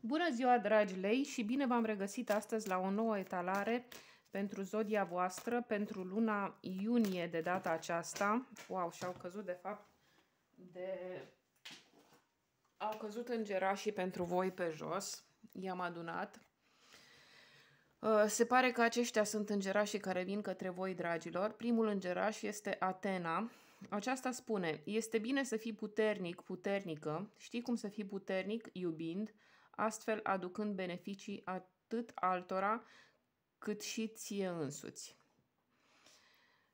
Bună ziua, dragi lei, și bine v-am regăsit astăzi la o nouă etalare pentru zodia voastră, pentru luna iunie de data aceasta. Wow, și-au căzut, de fapt, de... Au căzut îngerașii pentru voi pe jos. I-am adunat. Uh, se pare că aceștia sunt îngerașii care vin către voi, dragilor. Primul îngeraș este Atena. Aceasta spune, este bine să fii puternic, puternică. Știi cum să fii puternic? Iubind astfel aducând beneficii atât altora cât și ție însuți.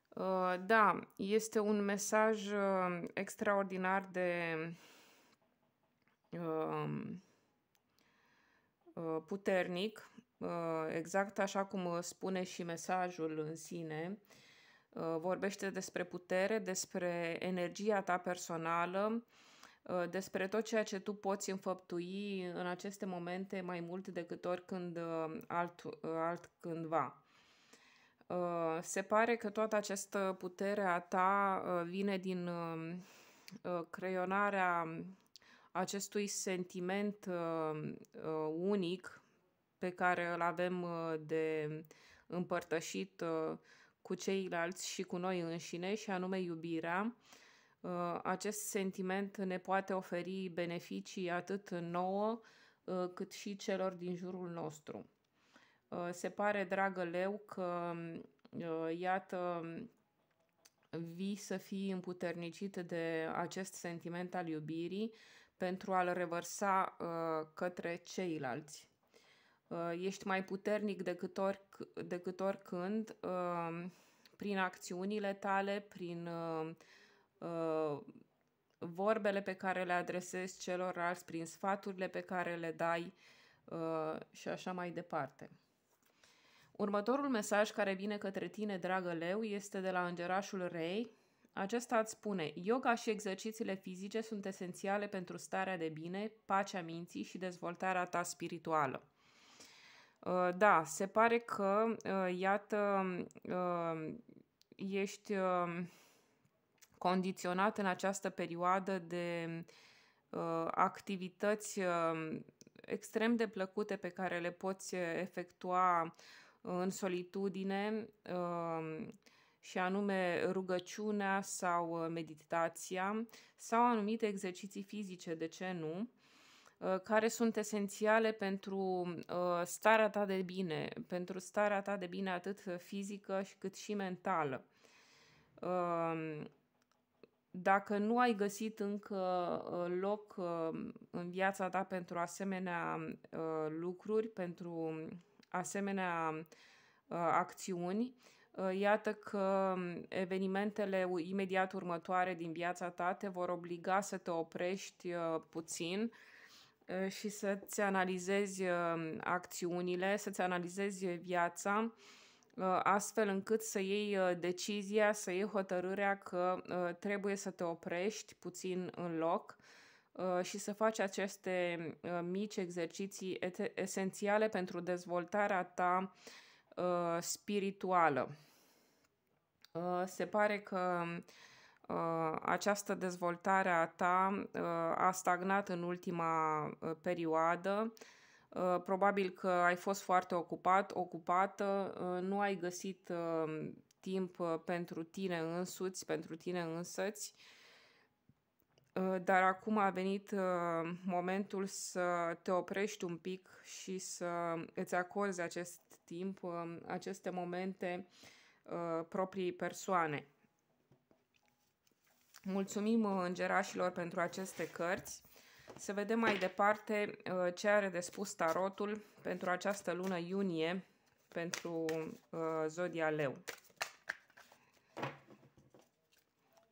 Uh, da, este un mesaj uh, extraordinar de uh, puternic, exact așa cum spune și mesajul în sine. Vorbește despre putere, despre energia ta personală, Uh, despre tot ceea ce tu poți înfăptui în aceste momente mai mult decât oricând uh, alt, uh, alt cândva. Se pare că toată această putere a ta vine din creionarea acestui sentiment unic pe care îl avem de împărtășit cu ceilalți și cu noi înșine, și anume iubirea, Uh, acest sentiment ne poate oferi beneficii atât nouă uh, cât și celor din jurul nostru. Uh, se pare, dragă leu, că iată vii să fii împuternicit de acest sentiment al iubirii pentru a-l revărsa către ceilalți. Ești mai puternic decât, oric- decât oricând prin acțiunile tale, prin uh, Uh, vorbele pe care le adresezi celorlalți, prin sfaturile pe care le dai uh, și așa mai departe. Următorul mesaj care vine către tine, dragă leu, este de la îngerașul rei. Acesta îți spune, yoga și exercițiile fizice sunt esențiale pentru starea de bine, pacea minții și dezvoltarea ta spirituală. Uh, da, se pare că, uh, iată, ești condiționat în această perioadă de uh, activități uh, extrem de plăcute pe care le poți uh, efectua în solitudine, uh, și anume rugăciunea sau uh, meditația sau anumite exerciții fizice, de ce nu, uh, care sunt esențiale pentru starea ta de bine, pentru starea ta de bine atât fizică cât și mentală. Dacă nu ai găsit încă uh, loc uh, în viața ta pentru asemenea uh, lucruri, pentru asemenea acțiuni, iată că um, evenimentele imediat următoare din viața ta te vor obliga să te oprești puțin și să-ți analizezi acțiunile, să-ți analizezi viața Ă, astfel încât să iei ă, decizia, să iei hotărârea că ă, trebuie să te oprești puțin în loc și să faci aceste mici exerciții esențiale pentru dezvoltarea ta spirituală. Se pare că această dezvoltare a ta a stagnat în ultima perioadă Uh, probabil că ai fost foarte ocupat, ocupată, uh, nu ai găsit uh, timp pentru tine însuți, pentru tine însăți, dar acum a venit momentul să te oprești un pic și să îți acorzi acest timp, aceste momente proprii persoane. Mulțumim îngerașilor pentru aceste cărți. Să vedem mai departe uh, ce are de spus tarotul pentru această lună iunie, pentru uh, Zodia Leu.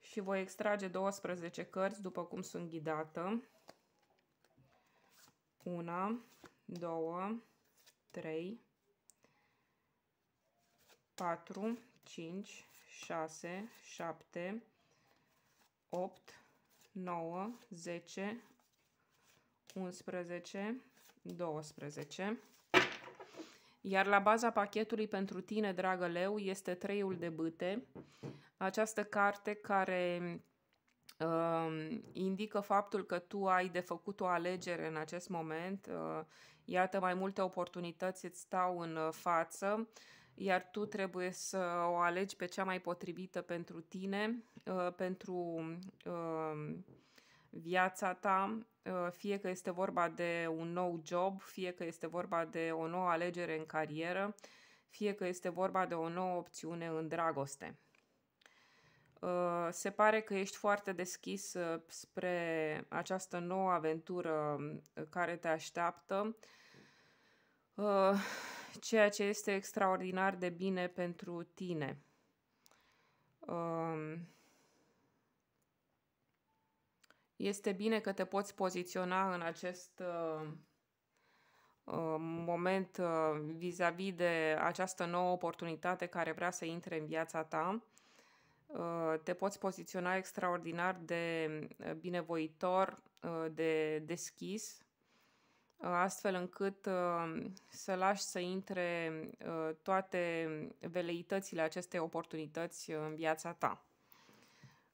Și voi extrage 12 cărți după cum sunt ghidată. 1, 2, 3, 4, 5, 6, 7, 8, 9, 10, 11, 12. Iar la baza pachetului pentru tine, dragă leu, este treiul de bâte. Această carte care uh, indică faptul că tu ai de făcut o alegere în acest moment. Uh, iată, mai multe oportunități îți stau în uh, față, iar tu trebuie să o alegi pe cea mai potrivită pentru tine, uh, pentru... Uh, viața ta, uh, fie că este vorba de un nou job, fie că este vorba de o nouă alegere în carieră, fie că este vorba de o nouă opțiune în dragoste. Uh, se pare că ești foarte deschis uh, spre această nouă aventură um, care te așteaptă, ceea ce este extraordinar de bine pentru tine. Um, este bine că te poți poziționa în acest uh, uh, moment uh, vis-a-vis -vis de această nouă oportunitate care vrea să intre în viața ta. Te poți poziționa extraordinar de binevoitor, de deschis, astfel încât să lași să intre toate veleitățile acestei oportunități în viața ta.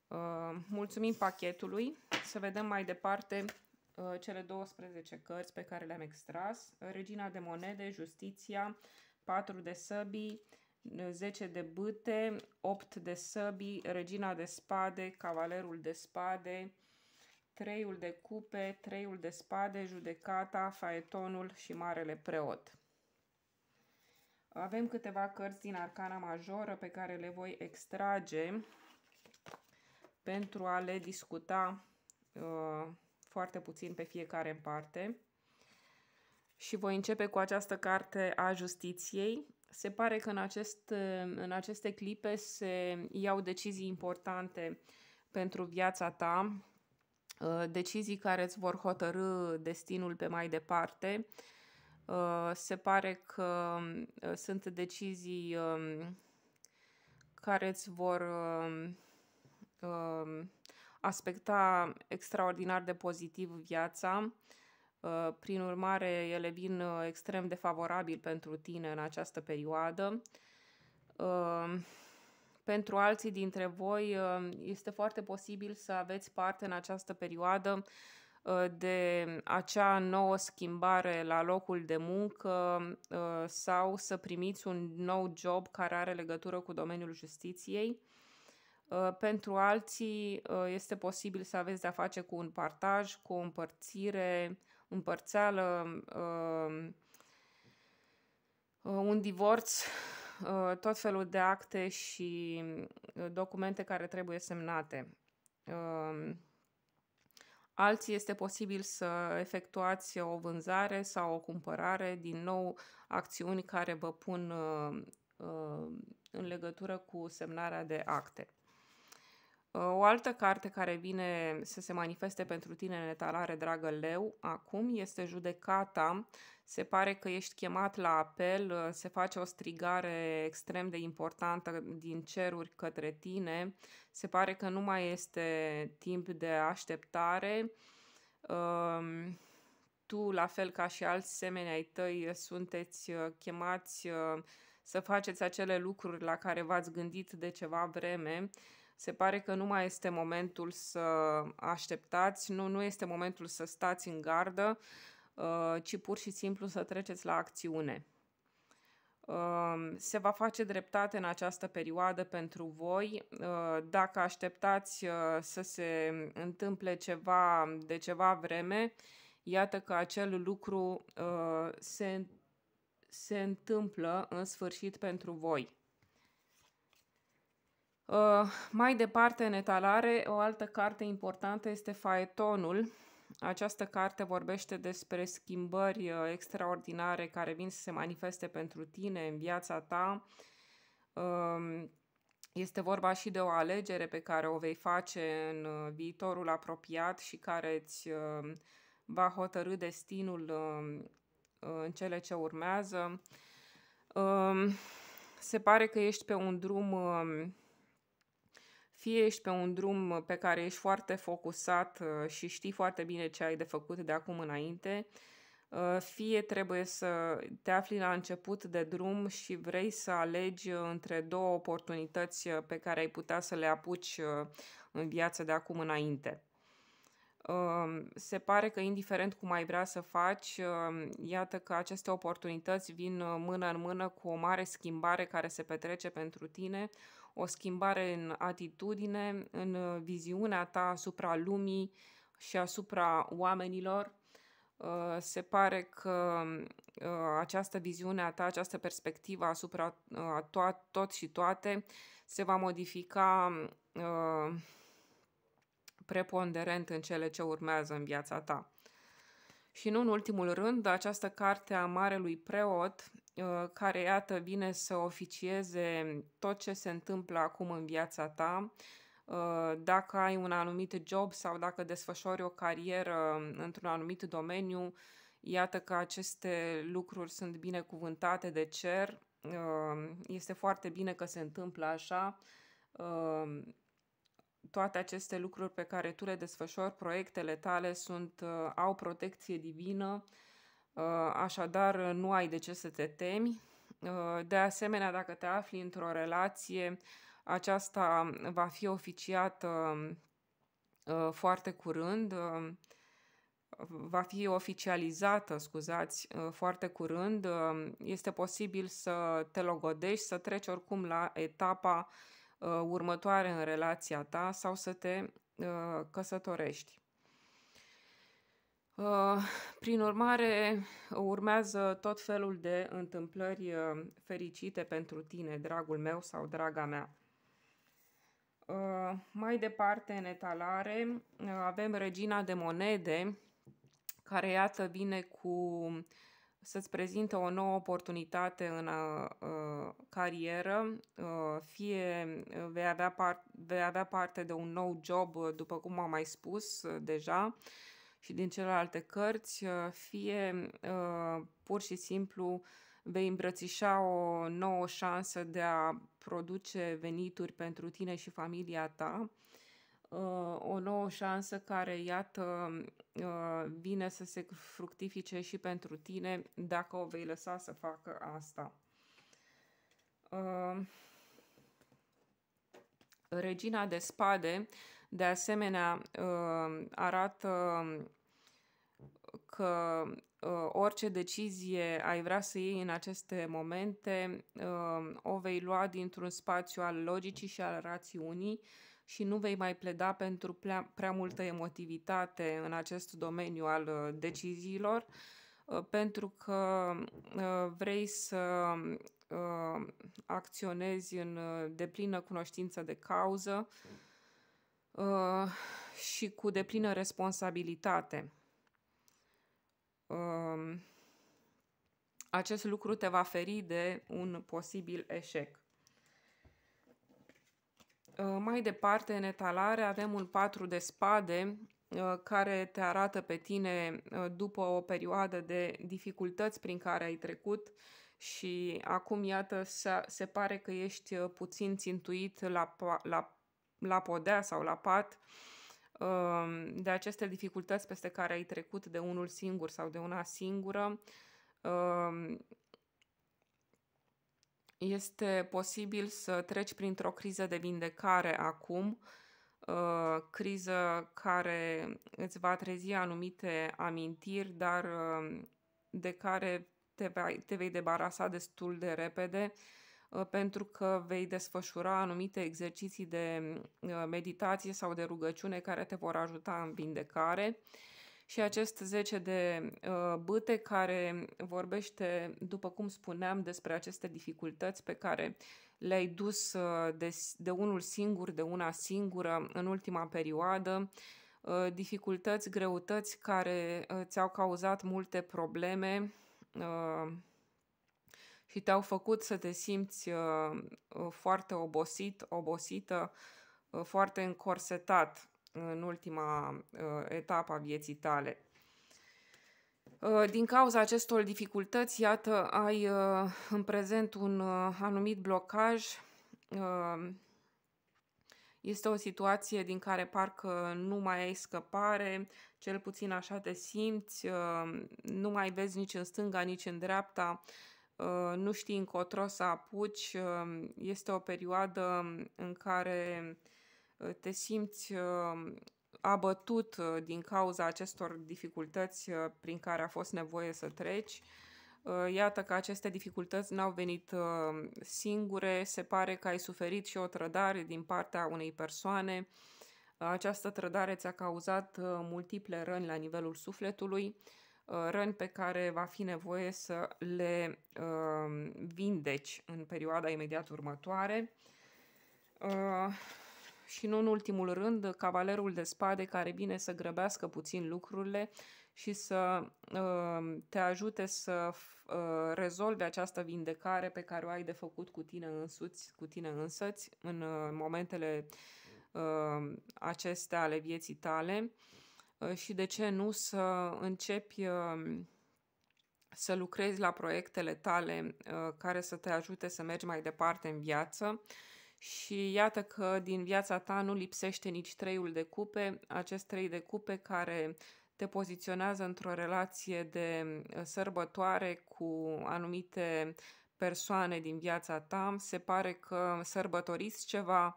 Uh, mulțumim pachetului. Să vedem mai departe uh, cele 12 cărți pe care le-am extras. Regina de monede, Justiția, 4 de săbii, 10 de bâte, 8 de săbii, Regina de spade, Cavalerul de spade, Treiul de cupe, Treiul de spade, Judecata, Faetonul și Marele Preot. Avem câteva cărți din Arcana Majoră pe care le voi extrage pentru a le discuta uh, foarte puțin pe fiecare în parte. Și voi începe cu această carte a justiției. Se pare că în, acest, uh, în aceste clipe se iau decizii importante pentru viața ta, uh, decizii care îți vor hotărâ destinul pe mai departe. Uh, se pare că sunt decizii um, care îți vor um, Um, aspecta extraordinar de pozitiv viața. Uh, prin urmare, ele vin uh, extrem de favorabil pentru tine în această perioadă. Um, pentru alții dintre voi um, este foarte posibil să aveți parte în această perioadă uh, de acea nouă schimbare la locul de muncă sau să primiți un nou job care are legătură cu domeniul justiției. Uh, pentru alții uh, este posibil să aveți de-a face cu un partaj, cu o împărțire, împărțeală, um, uh, un divorț, tot felul de acte și documente care trebuie semnate. Um, alții este posibil să efectuați o vânzare sau o cumpărare, din nou acțiuni care vă pun în legătură cu semnarea de acte. Ă, o altă carte care vine să se manifeste pentru tine în etalare, dragă leu, acum este Judecata. Se pare că ești chemat la apel, ă, se face o strigare extrem de importantă din ceruri către tine. Se pare că nu mai este timp de așteptare. Tu, la fel ca și alți semeni ai tăi, ă, sunteți chemați să faceți acele lucruri la care v-ați gândit de ceva vreme se pare că nu mai este momentul să așteptați, nu, nu este momentul să stați în gardă, uh, ci pur și simplu să treceți la acțiune. Um, se va face dreptate în această perioadă pentru voi. Uh, dacă așteptați uh, să se întâmple ceva de ceva vreme, iată că acel lucru se, se întâmplă în sfârșit pentru voi. Uh, mai departe, în etalare, o altă carte importantă este Faetonul. Această carte vorbește despre schimbări uh, extraordinare care vin să se manifeste pentru tine în viața ta. Um, este vorba și de o alegere pe care o vei face în uh, viitorul apropiat și care îți um, va hotărâ destinul um, în cele ce urmează. Se pare că ești pe un drum fie ești pe un drum pe care ești foarte focusat uh, și știi foarte bine ce ai de făcut de acum înainte, uh, fie trebuie să te afli la început de drum și vrei să alegi uh, între două oportunități pe care ai putea să le apuci în viață de acum înainte. Um, se pare că indiferent cum ai vrea să faci, um, iată că aceste oportunități vin mână în mână cu o mare schimbare care se petrece pentru tine, o schimbare în atitudine, în uh, viziunea ta asupra lumii și asupra oamenilor. Uh, se pare că uh, această viziune a ta, această perspectivă asupra a to- tot și toate se va modifica preponderent în cele ce urmează în viața ta. Și nu în ultimul rând, această carte a Marelui Preot Uh, care, iată, vine să oficieze tot ce se întâmplă acum în viața ta, uh, dacă ai un anumit job sau dacă desfășori o carieră într-un anumit domeniu, iată că aceste lucruri sunt binecuvântate de cer. Uh, este foarte bine că se întâmplă așa. Toate aceste lucruri pe care tu le desfășori, proiectele tale sunt, au protecție divină, Ă, așadar nu ai de ce să te temi. Ă, de asemenea, dacă te afli într-o relație, aceasta va fi oficiată ă, foarte curând, va fi oficializată, scuzați, foarte curând. Este posibil să te logodești, să treci oricum la etapa următoare în relația ta sau să te căsătorești. Uh, prin urmare, urmează tot felul de întâmplări uh, fericite pentru tine, dragul meu sau draga mea. Uh, mai departe, în etalare, avem regina de monede, care iată vine cu să-ți prezintă o nouă oportunitate în a, a, carieră, a, fie vei avea, par, vei avea parte de un nou job, după cum am mai spus deja, și din celelalte cărți, uh, fie uh, pur și simplu vei îmbrățișa o nouă șansă de a produce venituri pentru tine și familia ta, uh, o nouă șansă care, iată, vine să se fructifice și pentru tine dacă o vei lăsa să facă asta. Regina de spade de asemenea, uh, arată că uh, orice decizie ai vrea să iei în aceste momente uh, o vei lua dintr-un spațiu al logicii și al rațiunii și nu vei mai pleda pentru prea, multă emotivitate în acest domeniu al deciziilor, pentru că vrei să acționezi în deplină cunoștință de cauză, Uh, și cu deplină responsabilitate. Uh, acest lucru te va feri de un posibil eșec. Uh, mai departe, în etalare, avem un patru de spade uh, care te arată pe tine după o perioadă de dificultăți prin care ai trecut și acum, iată, se pare că ești puțin țintuit la, la la podea sau la pat um, de aceste dificultăți peste care ai trecut de unul singur sau de una singură, um, este posibil să treci printr-o criză de vindecare acum, uh, criză care îți va trezi anumite amintiri, dar um, de care te, vei te vei debarasa destul de repede Uh, pentru că vei desfășura anumite exerciții de uh, meditație sau de rugăciune care te vor ajuta în vindecare. Și acest 10 de uh, bâte care vorbește, după cum spuneam, despre aceste dificultăți pe care le-ai dus de, de unul singur, de una singură în ultima perioadă, dificultăți, greutăți care ți-au cauzat multe probleme, și te-au făcut să te simți uh, uh, foarte obosit, obosită, uh, foarte încorsetat în ultima etapă a vieții tale. Din cauza acestor dificultăți, iată, ai în prezent un anumit blocaj. Este o situație din care parcă nu mai ai scăpare, cel puțin așa te simți, nu mai vezi nici în stânga, nici în dreapta, Uh, nu știi încotro să apuci, um, este o perioadă um, în care uh, te simți um, abătut uh, din cauza acestor dificultăți prin care a fost nevoie să treci. Iată că aceste dificultăți n-au venit singure, se pare că ai suferit și o trădare din partea unei persoane. Această trădare ți-a cauzat multiple răni la nivelul sufletului Uh, răni pe care va fi nevoie să le uh, vindeci în perioada imediat următoare. Uh, și nu în ultimul rând, cavalerul de spade care vine să grăbească puțin lucrurile și să te ajute să rezolvi această vindecare pe care o ai de făcut cu tine însuți, cu tine însăți în momentele acestea ale vieții tale. Ă, și de ce nu să începi ă, să lucrezi la proiectele tale ă, care să te ajute să mergi mai departe în viață. Și iată că din viața ta nu lipsește nici treiul de cupe, acest trei de cupe care te poziționează într-o relație de sărbătoare cu anumite persoane din viața ta. Se pare că sărbătoriți ceva,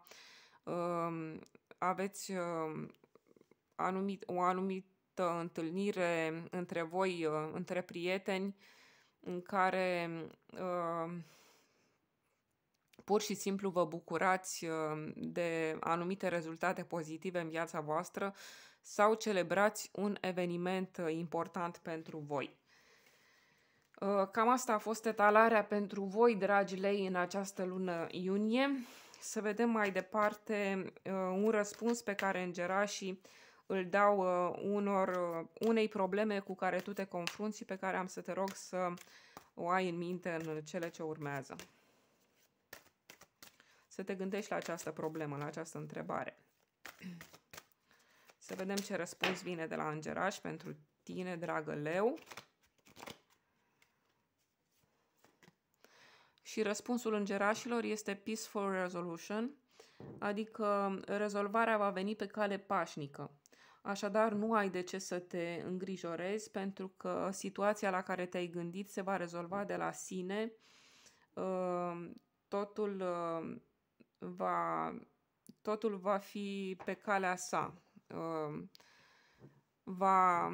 aveți anumit, o anumită întâlnire între voi, uh, între prieteni, în care uh, pur și simplu vă bucurați uh, de anumite rezultate pozitive în viața voastră sau celebrați un eveniment uh, important pentru voi. Cam asta a fost etalarea pentru voi, dragi lei, în această lună iunie. Să vedem mai departe un răspuns pe care îngerașii îl dau uh, unor, uh, unei probleme cu care tu te confrunți și pe care am să te rog să o ai în minte în cele ce urmează. Să te gândești la această problemă, la această întrebare. Să vedem ce răspuns vine de la îngeraș pentru tine, dragă leu. Și răspunsul îngerașilor este Peaceful Resolution, adică rezolvarea va veni pe cale pașnică. Așadar, nu ai de ce să te îngrijorezi pentru că situația la care te-ai gândit se va rezolva de la sine. Ehm, totul ehm, va, totul va fi pe calea sa. Ehm, va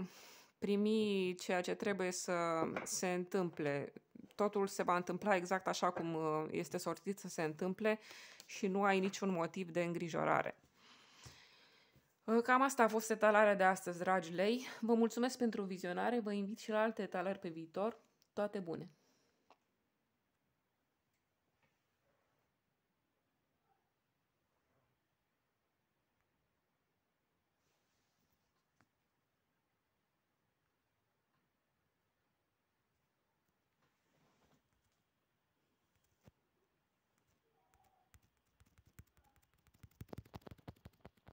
primi ceea ce trebuie să se întâmple. Totul se va întâmpla exact așa cum este sortit să se întâmple și nu ai niciun motiv de îngrijorare. Ă, cam asta a fost etalarea de astăzi, dragi lei. Vă mulțumesc pentru vizionare, vă invit și la alte etalări pe viitor. Toate bune!